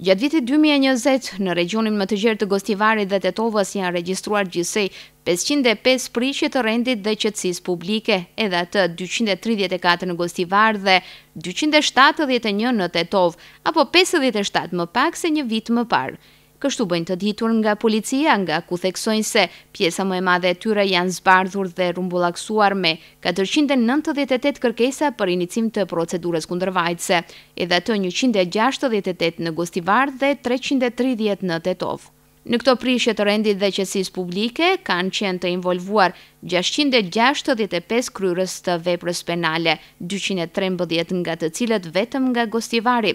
Gjatë vitit 2020, në regionin më të gjerë të Gostivarit dhe Tetovës janë regjistruar gjithsej 505 prishje të rendit dhe qëtsis publike, edhe të 234 në Gostivar dhe 271 në Tetov, apo 57 më pak se një vit më parë. Kështu bëjnë të ditur nga policia nga ku theksojnë se pjesa më e madhe e tyre janë zbardhur dhe rumbullaksuar me 498 kërkesa për inicim të procedurës kundërvajtëse, edhe të 168 në Gostivar dhe 330 në Tetov. Në këto prishje të rendit dhe qësis publike, kanë qenë të involvuar 665 kryrës të veprës penale, 213 nga të cilët vetëm nga Gostivari.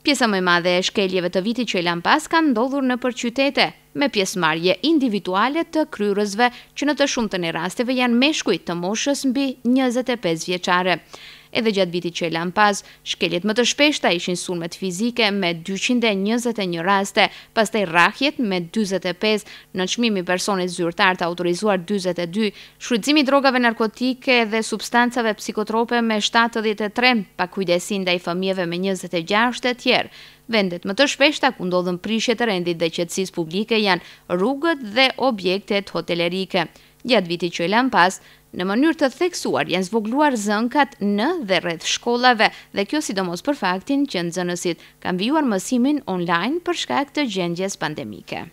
Pjesa më e madhe e shkeljeve të vitit që e lan pas kanë ndodhur në përqytete, me pjesë marje individuale të kryrëzve që në të shumë të një rasteve janë me shkujt të moshës mbi 25 vjeqare. Edhe gjatë vitit që e lanë pas, shkeljet më të shpeshta ishin sunmet fizike me 221 raste, pas të i rahjet me 25, në qmimi personit zyrtar të autorizuar 22, shrydzimi drogave narkotike dhe substancave psikotrope me 73, pa kujdesin dhe i fëmjeve me 26 të tjerë. Vendet më të shpeshta ku ndodhën prishet e rendit dhe qëtsis publike janë rrugët dhe objektet hotelerike. Gjatë viti që i pas, në mënyrë të theksuar janë zvogluar zënkat në dhe rreth shkollave dhe kjo sidomos për faktin që nxënësit kanë vijuar mësimin online për shkak të gjendjes pandemike.